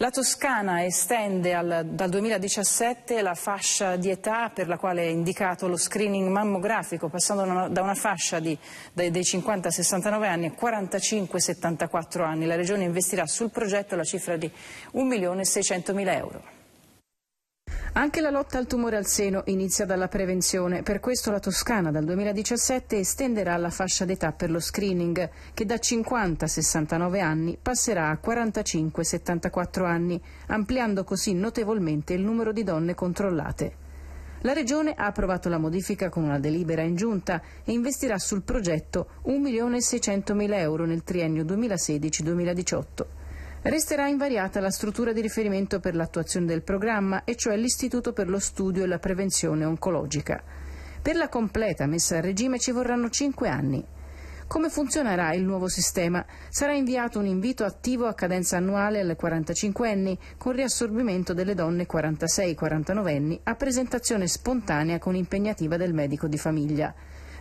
La Toscana estende al, dal 2017 la fascia di età per la quale è indicato lo screening mammografico, passando una, da una fascia di, dai, dei 50 a 69 anni a 45-74 anni. La Regione investirà sul progetto la cifra di 1.600.000 euro. Anche la lotta al tumore al seno inizia dalla prevenzione, per questo la Toscana dal 2017 estenderà la fascia d'età per lo screening, che da 50 a 69 anni passerà a 45-74 anni, ampliando così notevolmente il numero di donne controllate. La Regione ha approvato la modifica con una delibera in giunta e investirà sul progetto 1.600.000 euro nel triennio 2016-2018. Resterà invariata la struttura di riferimento per l'attuazione del programma, e cioè l'Istituto per lo studio e la prevenzione oncologica. Per la completa messa a regime ci vorranno cinque anni. Come funzionerà il nuovo sistema? Sarà inviato un invito attivo a cadenza annuale alle 45 anni con riassorbimento delle donne 46-49 anni a presentazione spontanea con impegnativa del medico di famiglia.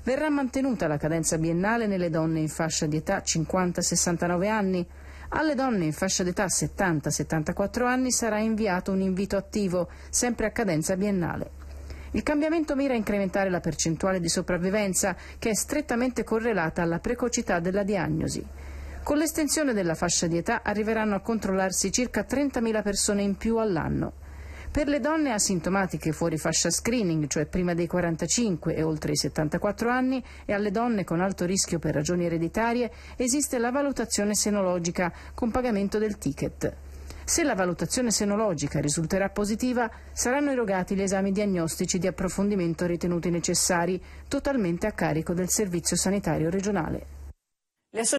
Verrà mantenuta la cadenza biennale nelle donne in fascia di età 50-69 anni alle donne in fascia d'età 70-74 anni sarà inviato un invito attivo, sempre a cadenza biennale. Il cambiamento mira a incrementare la percentuale di sopravvivenza che è strettamente correlata alla precocità della diagnosi. Con l'estensione della fascia di età arriveranno a controllarsi circa 30.000 persone in più all'anno. Per le donne asintomatiche fuori fascia screening, cioè prima dei 45 e oltre i 74 anni, e alle donne con alto rischio per ragioni ereditarie, esiste la valutazione senologica con pagamento del ticket. Se la valutazione senologica risulterà positiva, saranno erogati gli esami diagnostici di approfondimento ritenuti necessari, totalmente a carico del Servizio Sanitario Regionale.